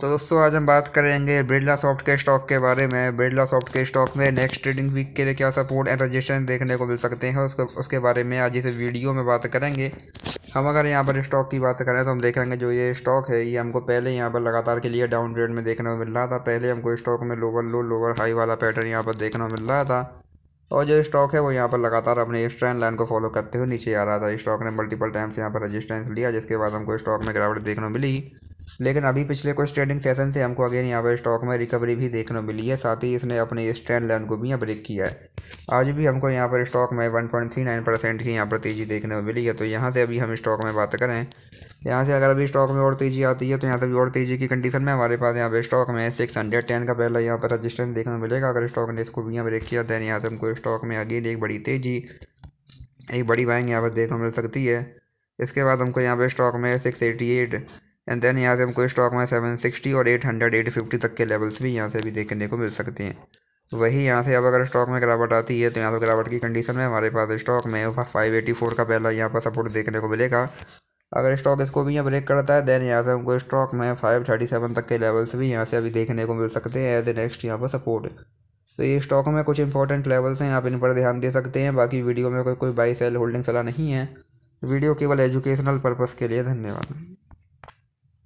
तो दोस्तों आज हम बात करेंगे बिरला सॉफ्ट के स्टॉक के बारे में बिरला सॉफ्ट के स्टॉक में नेक्स्ट ट्रेडिंग वीक के लिए क्या सपोर्ट एंड रजिस्ट्रेशन देखने को मिल सकते हैं उसके उसके बारे में आज इस वीडियो में बात करेंगे हम अगर यहाँ पर स्टॉक की बात करें तो हम देखेंगे जो ये स्टॉक है ये हमको पहले यहाँ पर लगातार के लिए डाउन ट्रेड में देखने को मिल रहा था पहले हमको स्टॉक में लोअर लो लोअर हाई वाला पैटर्न यहाँ पर देखने को मिल रहा था और जो स्टॉक है वो यहाँ पर लगातार अपने इस ट्रेंड लाइन को फॉलो करते हुए नीचे आ रहा था स्टॉक ने मल्टीपल टाइम्स यहाँ पर रजिस्ट्रेंस लिया जिसके बाद हमको स्टॉक में गिरावट देखने को मिली लेकिन अभी पिछले कुछ ट्रेडिंग सेशन से हमको अगेन यहाँ पर स्टॉक में रिकवरी भी देखने को मिली है साथ ही इसने अपने इस ट्रेंड लाइन को भी यहाँ ब्रेक किया है आज भी हमको यहाँ पर स्टॉक में 1.39 परसेंट की यहाँ पर तेज़ी देखने को मिली है तो यहाँ से अभी हम स्टॉक में बात करें यहाँ से अगर अभी स्टॉक में और तेज़ी आती है तो यहाँ से भी और तेज़ी की कंडीशन में हमारे पास यहाँ पे स्टॉक में सिक्स हंड्रेड टेन का पहला यहाँ पर रजिस्टेंस देखने को मिलेगा अगर स्टॉक ने इसको भी यहाँ ब्रेक किया दैन यहाँ से हमको स्टॉक में अगेन एक बड़ी तेज़ी एक बड़ी बाइंग यहाँ पर देखने को मिल सकती है इसके बाद हमको यहाँ पर स्टॉक में six eighty eight and then यहाँ से हमको स्टॉक में सेवन सिक्सटी और एट हंड्रेड एट फिफ्टी तक के लेवल्स भी यहाँ से भी देखने को मिल सकते हैं तो वही यहाँ से अब अगर स्टॉक में गिरावट आती है तो यहाँ से गिरावट की कंडीशन में हमारे पास स्टॉक में फाइव एटी फोर का पहला यहाँ पर सपोर्ट देखने को मिलेगा अगर स्टॉक इसको भी यहाँ ब्रेक करता है देन यहाँ से हमको स्टॉक में फाइव थर्टी सेवन तक के लेवल्स भी यहाँ से अभी देखने को मिल सकते हैं एज ए नेक्स्ट यहाँ पर सपोर्ट तो ये स्टॉक में कुछ इंपॉर्टेंट लेवल्स हैं आप इन पर ध्यान दे सकते हैं बाकी वीडियो में कोई कोई बाई सेल होल्डिंग सलाह नहीं है वीडियो केवल एजुकेशनल पर्पज़ के लिए धन्यवाद